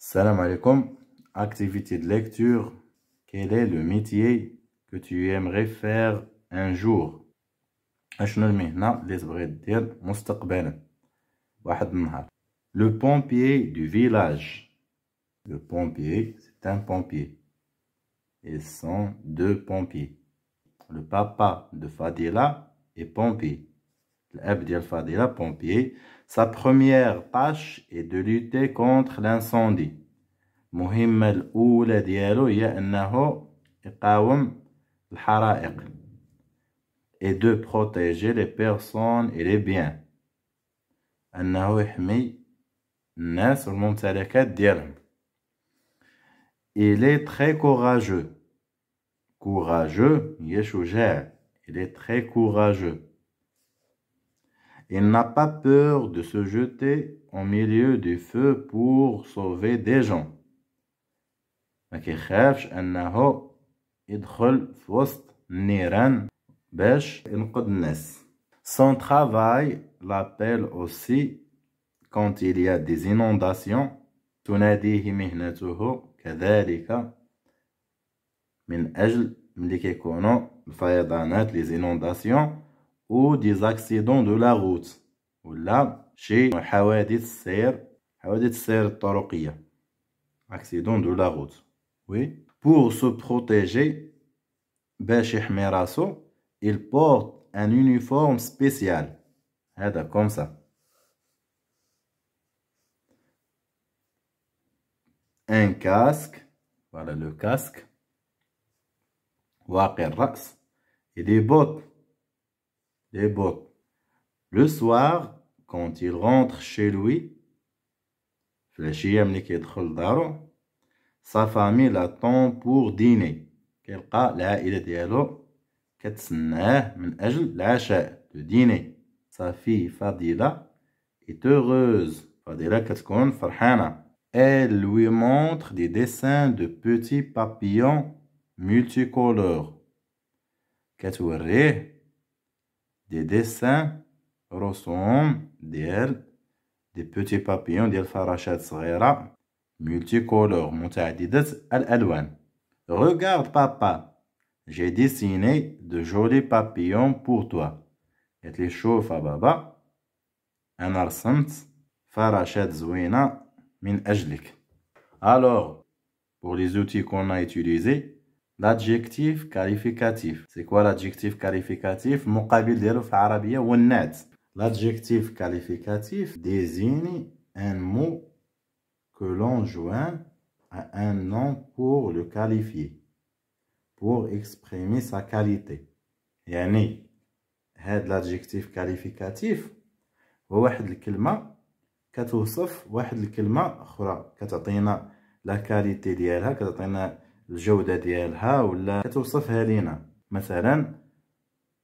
Salam alaikum, activité de lecture. Quel est le métier que tu aimerais faire un jour Le pompier du village. Le pompier, c'est un pompier. ils sont deux pompiers. Le papa de Fadila est pompier. Abdel ديال pompier, sa première tâche est de lutter contre l'incendie الأولى ديالو هي أنه يقاوم الحرائق et de protéger les personnes et les biens أنه يحمي الناس والممتلكات ديالهم il est très courageux courageux il est très courageux il n'a pas peur de se jeter au milieu du feu pour sauver des gens. Mais il faut que les gens se dans la maison pour Son travail l'appelle aussi quand il y a des inondations. Il faut que les gens se trouvent dans les inondations ou des accidents de la route Ou Chez شي حوادث Ser. حوادث Ser الطرقية accident de la route oui pour se protéger ben, Chez il porte un uniforme spécial ah, comme ça un casque voilà le casque et des bottes le soir, quand il rentre chez lui, sa famille l'attend pour dîner. de dîner. Sa fille Fadila est heureuse. Fadila Elle lui montre des dessins de petits papillons multicolores des dessins ressemblent à des petits papillons des farachat صغيرة multicolores متعددة couleurs. Regarde papa j'ai dessiné de jolis papillons pour toi قالت لي à بابا أنا رسمت فراشات زوينة من ajlik. Alors, pour les outils qu'on a utilisés, لادجيكتيف كاليفيكاتيف سي كوا لادجيكتيف كاليفيكاتيف المقابل ديالو في العربيه هو النعت لادجيكتيف كاليفيكاتيف ديزيني ان مو كو لون جوان ا ان نون بور لو كاليفيي بور اكسبريمي سا كاليتي يعني هاد لادجيكتيف كاليفيكاتيف هو واحد الكلمه كتوصف واحد الكلمه اخرى كتعطينا لا كاليتي ديالها كتعطينا الجوده ديالها ولا كتوصفها لينا مثلا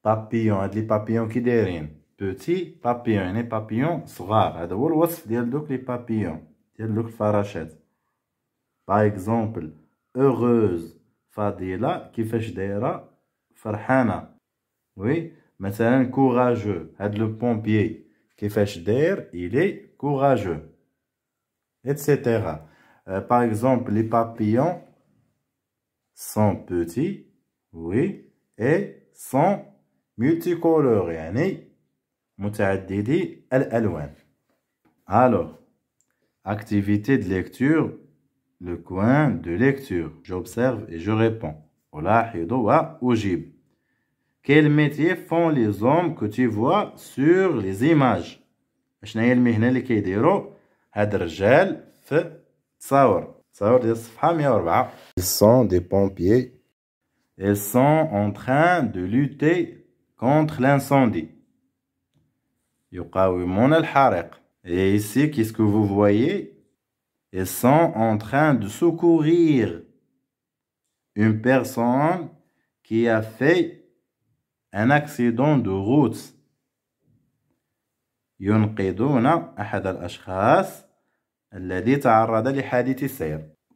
بابيون هاد لي بابيون كي دايرين بوتي بابيون يعني بابيون صغار هذا هو الوصف ديال دوك لي بابيون ديال دوك الفراشات با اكزومبل اوغوز فضيله كيفاش دايره فرحانه وي مثلا كوراجو هاد لو بومبيي كيفاش داير الي كوراجو اتسيتيرا باغ اكزومبل لي بابيون sont petits, oui, et sont multicolores, yani, Alors, activité de lecture, le coin de lecture. J'observe et je réponds. Quel métier font les hommes que tu vois sur les images? Ils sont des pompiers. Ils sont en train de lutter contre l'incendie. Et ici, qu'est-ce que vous voyez Ils sont en train de secourir une personne qui a fait un accident de route.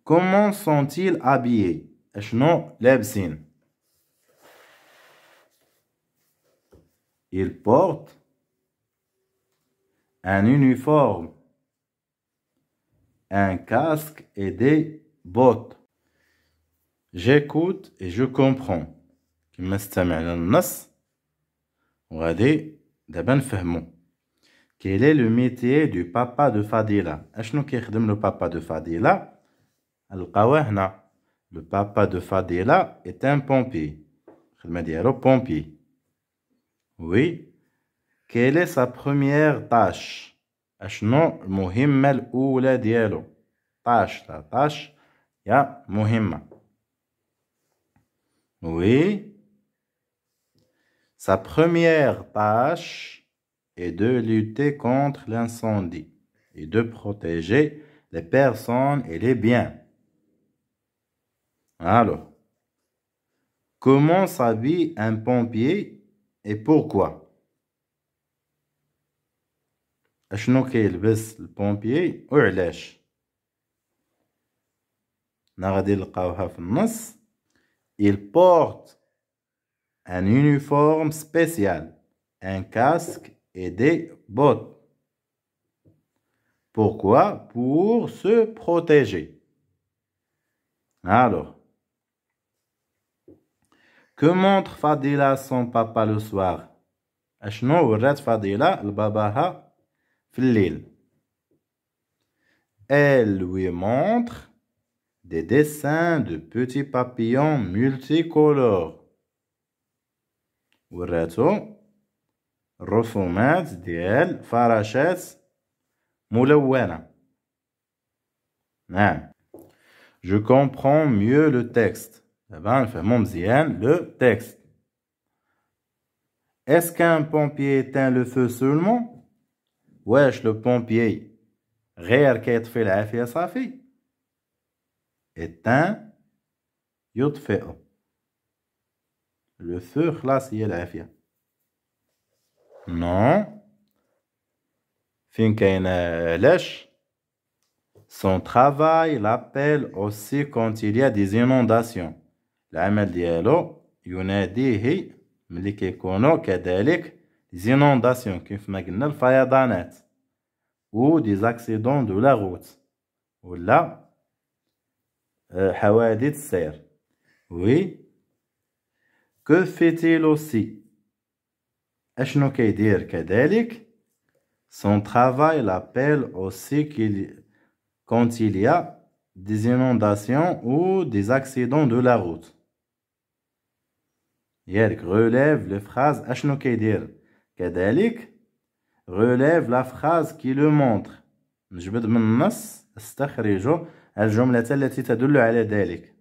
Comment sont-ils habillés Ils portent un uniforme, un casque et des bottes. J'écoute et je comprends. Je vais vous donner un nom. Vous allez vous donner un quel est le métier du papa de Fadila Ashno كيخدم le papa de Fadila Le papa de Fadila est un pompier. خدمة ديالو pompier. Oui. Quelle est sa première tâche Ashno المهمة oula ديالو Tâche, la tâche Ya Oui. Sa première tâche et de lutter contre l'incendie et de protéger les personnes et les biens. Alors, comment s'habille un pompier et pourquoi pompier كيلبس وعلاش غادي il porte un uniforme spécial un casque et des bottes. Pourquoi Pour se protéger. Alors, que montre Fadila son papa le soir Elle lui montre des dessins de petits papillons multicolores. Refoumad, dit-elle, Farachas, Moulouana. Non. Je comprends mieux le texte. Eh ben, je le texte. Est-ce qu'un pompier éteint le feu seulement? Oui, le pompier est un peu plus de l'affaire, Éteint, il est un peu Le feu est un l'affaire non? فين كاين lèche. Son travail l'appelle aussi quand il y a des inondations. العمل ديالو يناديه ملي كيكونوا كذلك des inondations كيف ما قلنا ou des accidents de la route ولا حوادث السير. Oui. Que fait-il aussi اشنو كيدير كذلك son travail l'appelle aussi quand il y a des inondations ou des accidents de la route ياك relève les phrases اشنو كيدير كذلك relève la phrase qui le montre نجبد من النص استخرج الجملة التي تدل على ذلك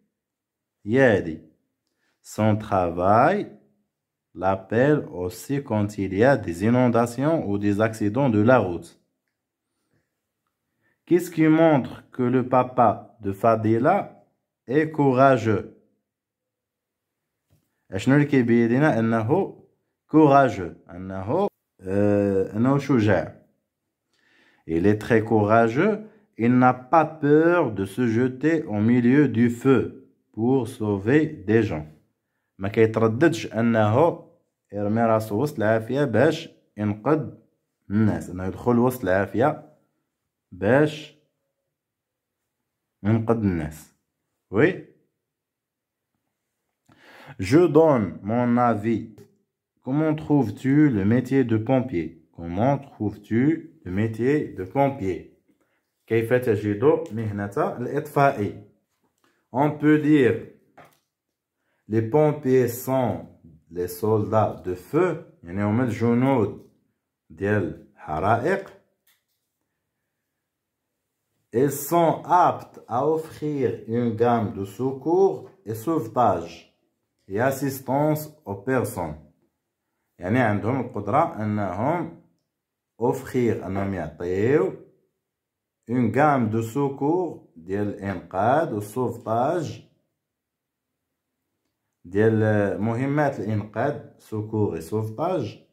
يادي son travail l'appel aussi quand il y a des inondations ou des accidents de la route. Qu'est-ce qui montre que le papa de Fadila est courageux courageux euh, il est très courageux il n'a pas peur de se jeter au milieu du feu pour sauver des gens ma يرمي راسه وسط العافية باش ينقذ الناس انه يدخل وسط العافية باش ينقذ الناس وي Je donne mon avis. Comment trouves-tu le métier de pompier Comment trouves-tu le métier de pompier كيف تجد مهنة الإطفائي On peut dire les pompiers sont les soldats de feu يعني هما Ils sont aptes à offrir une gamme de secours et sauvetage et assistance aux personnes. يعني عندهم القدرة انهم offrir انهم يعطيو une gamme de secours ديال de sauvetage. Del la mouhémat secours et sauvetage,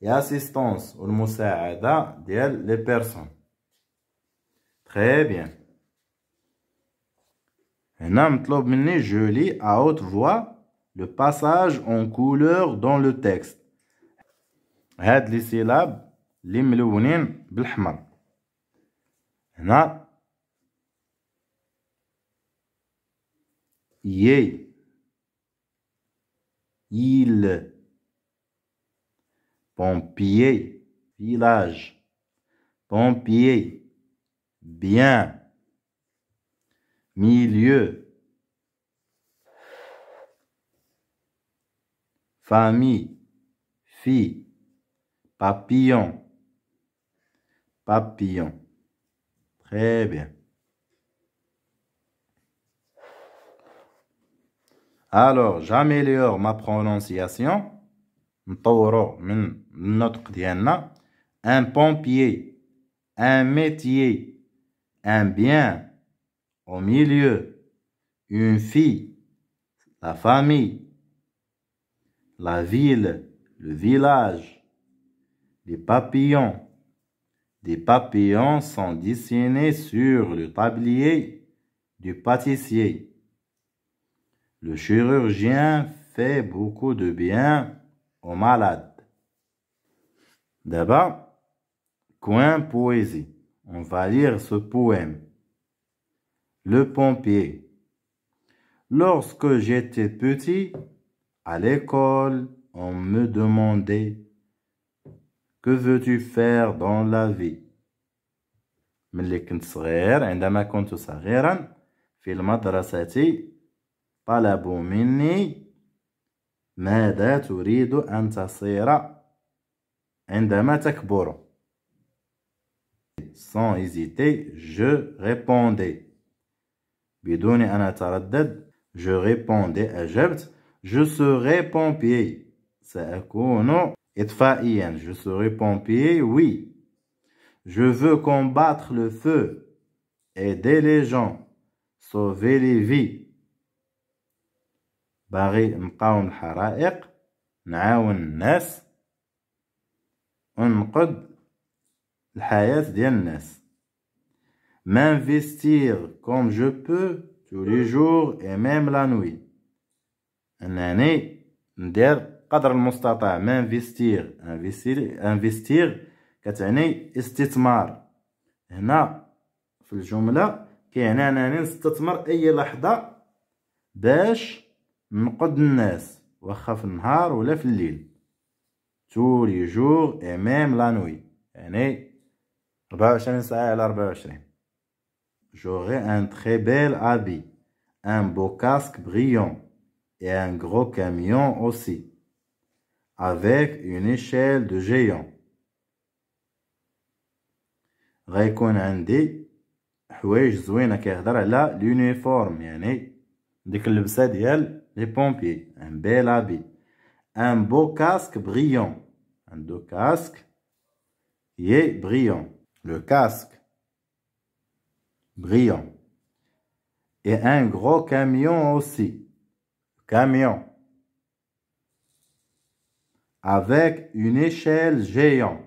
et assistance ou le moussaïda de la personnes. Très bien. Nous avons je lis à haute voix le passage en couleur dans le texte. C'est le syllabe île, pompier, village, pompier, bien, milieu, famille, fille, papillon, papillon. Très bien. alors j'améliore ma prononciation un pompier un métier un bien au milieu une fille la famille la ville le village les papillons des papillons sont dessinés sur le tablier du pâtissier le chirurgien fait beaucoup de bien aux malades. D'abord, coin poésie. On va lire ce poème. Le pompier. Lorsque j'étais petit, à l'école, on me demandait Que veux-tu faire dans la vie طلبوا مني ماذا تريد أن تصير عندما تكبر sans hésiter je répondais بدون أن je répondais أجبت je serai pompier سأكون إطفائيا je serai pompier oui je veux combattre le feu aider les gens sauver les vies باغي نقاوم الحرائق نعاون الناس وننقذ الحياة ديال الناس مانفيستير كوم جو بو تو لي جور اي ميم لا نوي انني ندير قدر المستطاع مانفيستير انفيستير كتعني استثمار هنا في الجملة كيعني انني نستثمر اي لحظة باش نقد الناس واخا في النهار ولا في الليل تور يجور امام نوي يعني 24 ساعه على 24 جوغي ان تري بيل ابي ان بو كاسك بريون اي ان غرو كاميون اوسي افيك اون ايشيل دو جيون غيكون عندي حوايج زوينه كيهضر على لونيفورم يعني ديك اللبسه ديال les pompiers, un bel habit, un beau casque brillant, un beau casque est brillant, le casque brillant, et un gros camion aussi, camion, avec une échelle géante,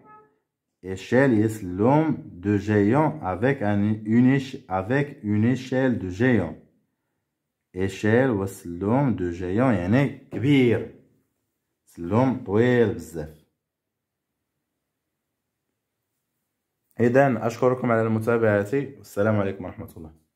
échelle est l'homme de géant avec, avec une échelle de géant. ايشيل سلوم دو جايون يعني كبير سلوم طويل بزاف اذا اشكركم على متابعتي والسلام عليكم ورحمه الله